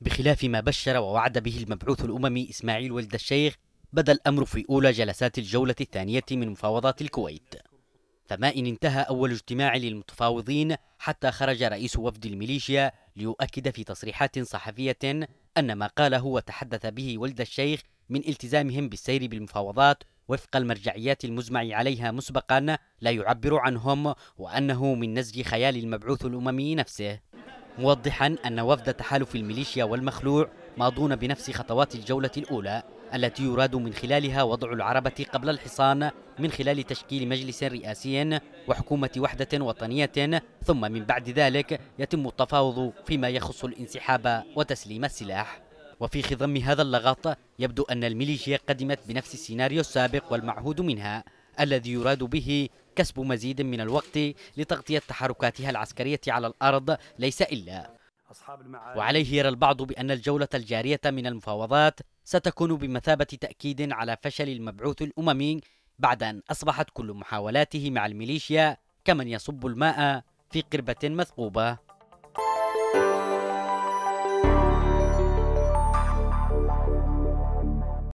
بخلاف ما بشر ووعد به المبعوث الأممي إسماعيل ولد الشيخ بدا الأمر في أولى جلسات الجولة الثانية من مفاوضات الكويت فما إن انتهى أول اجتماع للمتفاوضين حتى خرج رئيس وفد الميليشيا ليؤكد في تصريحات صحفية أن ما قاله وتحدث به ولد الشيخ من التزامهم بالسير بالمفاوضات وفق المرجعيات المزمع عليها مسبقا لا يعبر عنهم وأنه من نسج خيال المبعوث الأممي نفسه موضحا أن وفد تحالف الميليشيا والمخلوع ماضون بنفس خطوات الجولة الأولى التي يراد من خلالها وضع العربة قبل الحصان من خلال تشكيل مجلس رئاسي وحكومة وحدة وطنية ثم من بعد ذلك يتم التفاوض فيما يخص الانسحاب وتسليم السلاح وفي خضم هذا اللغط يبدو أن الميليشيا قدمت بنفس السيناريو السابق والمعهود منها الذي يراد به كسب مزيد من الوقت لتغطية تحركاتها العسكرية على الأرض ليس إلا وعليه يرى البعض بأن الجولة الجارية من المفاوضات ستكون بمثابة تأكيد على فشل المبعوث الأممي بعد أن أصبحت كل محاولاته مع الميليشيا كمن يصب الماء في قربة مثقوبة